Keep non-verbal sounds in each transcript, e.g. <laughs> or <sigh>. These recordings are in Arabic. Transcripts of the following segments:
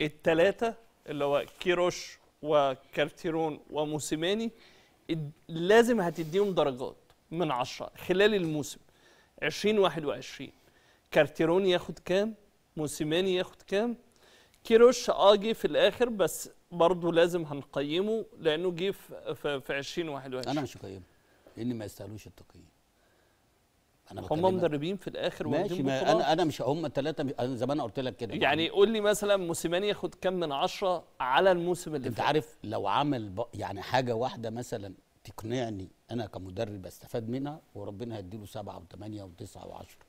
التلاتة اللي هو كيروش وكارتيرون وموسيماني لازم هتديهم درجات من 10 خلال الموسم 2021 كارتيرون ياخد كام موسيماني ياخد كام كيروش اه جه في الاخر بس برضه لازم هنقيمه لانه جه في 2021 انا مش هقيمه لان ما يستاهلوش التقييم انا هم مدربين في الاخر ماشي ما انا انا مش هم الثلاثه انا زمان انا قلت لك كده يعني قول لي مثلا موسيماني ياخد كام من عشرة على الموسم اللي انت عارف لو عمل يعني حاجه واحده مثلا تقنعني انا كمدرب استفاد منها وربنا هيديله سبعه وثمانيه وتسعه وعشره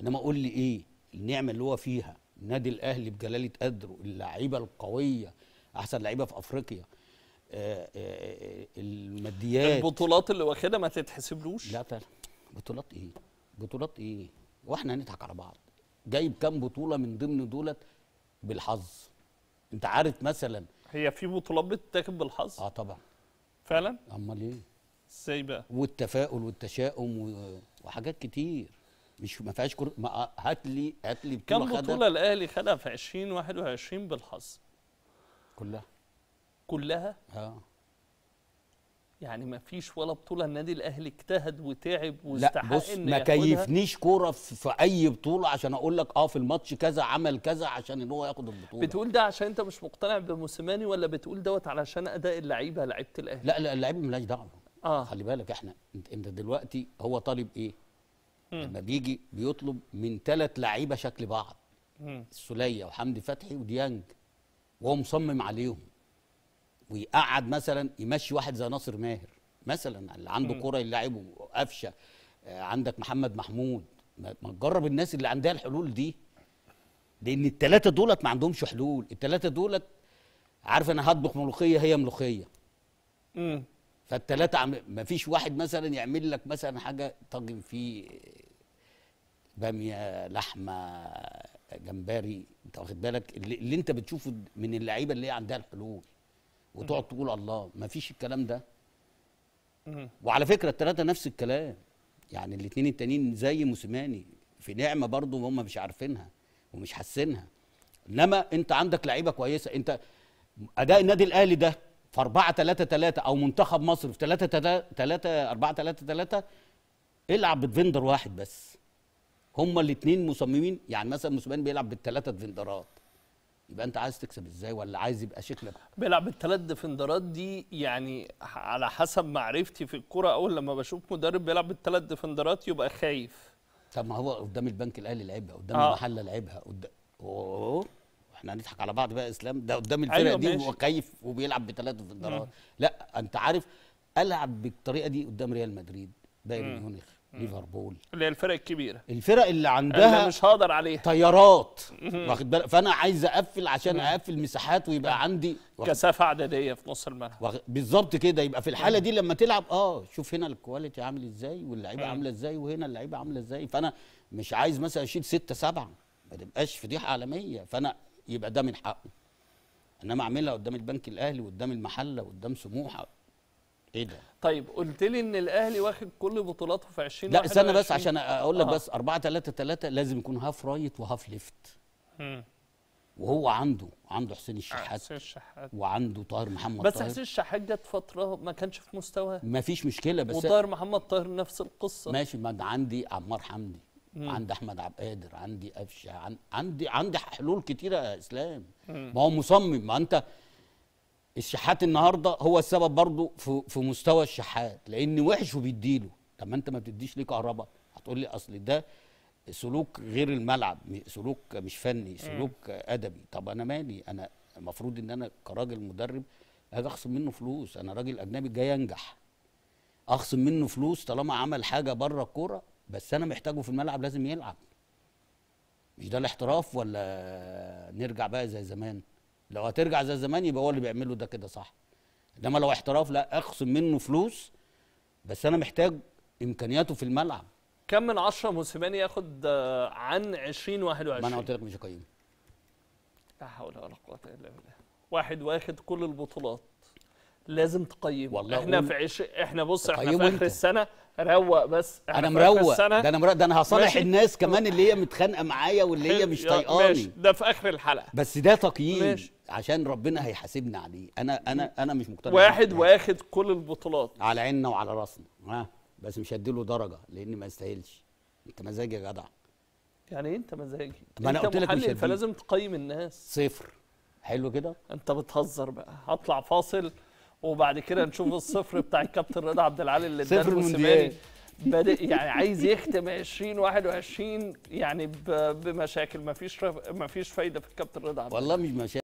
انما قول لي ايه النعمه اللي هو فيها النادي الاهلي بجلاله قدره اللعيبه القويه احسن لعيبه في افريقيا آآ آه، آآ آه، آه، الماديات البطولات اللي واخدها ما تتحسبلوش لا فعلا بطولات ايه بطولات ايه واحنا هنضحك على بعض جايب كام بطوله من ضمن دولت بالحظ انت عارف مثلا هي في بطولات بتتاخد بالحظ اه طبعا فعلا امال ايه ازاي بقى والتفاؤل والتشاؤم وحاجات كتير مش ما فيهاش كر... ما... هات لي هات لي بطوله كم بطوله الاهلي خدها في 2021 بالحظ كلها كلها اه يعني ما فيش ولا بطوله النادي الاهلي اجتهد وتعب واستحق لا بص ما كيفنيش كوره في اي بطوله عشان اقول لك اه في الماتش كذا عمل كذا عشان ان هو ياخد البطوله بتقول ده عشان انت مش مقتنع بموسيماني ولا بتقول دوت علشان اداء اللعيبه لعيبه الاهلي لا لا اللعيبه مالهاش دعوه اه خلي بالك احنا انت دلوقتي هو طالب ايه مم. لما بيجي بيطلب من ثلاث لعيبه شكل بعض السوليه وحمدي فتحي وديانج وهو مصمم عليهم ويقعد مثلا يمشي واحد زي ناصر ماهر مثلا اللي عنده كره يلعبه قفشه آه، عندك محمد محمود ما تجرب الناس اللي عندها الحلول دي لان الثلاثه دولت ما عندهمش حلول الثلاثه دولت عارف انا هطبخ ملوخيه هي ملوخيه امم فالثلاثه ما فيش واحد مثلا يعمل لك مثلا حاجه طاجن فيه باميه لحمه جمبري انت واخد بالك اللي, اللي انت بتشوفه من اللعيبه اللي هي عندها الحلول وتقعد تقول الله ما فيش الكلام ده وعلى فكره الثلاثه نفس الكلام يعني الاثنين التانيين زي موسيماني في نعمه برضه هم مش عارفينها ومش حاسينها انما انت عندك لعيبه كويسه انت اداء النادي الاهلي ده في 4 3 3 او منتخب مصر في 3 3 4 3 3 العب بدفندر واحد بس هما الاثنين مصممين يعني مثلا موسيماني بيلعب بالثلاثه دفندرات يبقى انت عايز تكسب ازاي ولا عايز يبقى شكلك بيلعب الثلاث ديفندرات دي يعني على حسب معرفتي في الكوره اول لما بشوف مدرب بيلعب بالثلاث ديفندرات يبقى خايف طب ما هو قدام البنك الاهلي لعبها قدام آه. المحله لعبها قدام اوه احنا هنضحك على بعض بقى اسلام ده قدام الفرقه أيوة دي هو خايف وبيلعب بثلاث ديفندرات لا انت عارف العب بالطريقه دي قدام ريال مدريد بايرن ميونخ ليفربول اللي هي الفرق الكبيره الفرق اللي عندها انا مش هقدر عليها طيارات واخد بالك فانا عايز اقفل عشان اقفل مساحات ويبقى عندي كثافه عدديه في نص الملعب بالظبط كده يبقى في الحاله دي لما تلعب اه شوف هنا الكواليتي عامل ازاي واللعيبه عامله ازاي وهنا اللعيبه عامله ازاي فانا مش عايز مثلا اشيل ستة سبعة ما تبقاش فضيحه عالميه فانا يبقى ده من حقه انما اعملها قدام البنك الاهلي وقدام المحله وقدام سموحه ايه ده طيب قلت لي ان الاهلي واخد كل بطولاته في 20 لا استنى بس عشان اقول لك آه. بس 4 3 3 لازم يكون هاف رايت وهاف ليفت وهو عنده عنده حسين آه، الشحات حسين الشحات وعنده طاهر محمد بس طاهر. حسين الشحات جت فتره ما كانش في مستواه ما فيش مشكله بس وطاهر محمد طاهر نفس القصه ماشي ما عندي عمار حمدي عند عندي احمد عبد القادر عندي قفشه عندي عندي حلول كتيره يا اسلام مم. ما هو مصمم ما انت الشحات النهارده هو السبب برضه في, في مستوى الشحات لان وحش وبيديله طب ما انت ما بتديش ليه كهرباء هتقول لي اصل ده سلوك غير الملعب سلوك مش فني سلوك ادبي طب انا مالي انا المفروض ان انا كراجل مدرب اجي اخصم منه فلوس انا راجل اجنبي جاي انجح اخصم منه فلوس طالما عمل حاجه بره الكوره بس انا محتاجه في الملعب لازم يلعب مش ده الاحتراف ولا نرجع بقى زي زمان لو هترجع زي زمان يبقى هو اللي بيعمله ده كده صح انما لو احتراف لا اخصم منه فلوس بس انا محتاج امكانياته في الملعب كم من 10 موسيماني ياخد آه، عن 20 21 ما انا قلت لك مش هقيمه لا حول ولا قوه الا بالله واحد واخد كل البطولات لازم تقيمه والله احنا في عش... احنا بص احنا في اخر السنه روق بس انا مروق ده انا مروق ده انا هصالح الناس كمان اللي هي متخانقه معايا واللي هي مش <laughs> طايقاني ده في اخر الحلقه بس ده تقييم عشان ربنا هيحاسبنا عليه انا انا انا مش مقتنع واحد واخد كل البطولات على عيننا وعلى راسنا ها بس مش هديله درجه لان ما يستاهلش انت مزاجي يا جدع يعني ايه انت مزاجي؟ ما انا قلت لك مش فلازم تقيم الناس صفر حلو كده؟ انت بتهزر بقى هطلع فاصل وبعد كده نشوف الصفر بتاع الكابتن رضا عبد العالي اللي اداله موسيماني بادئ يعني عايز يختم 2021 يعني بمشاكل ما فيش ما فيش فايده في الكابتن رضا عبد العالي والله مش مشاكل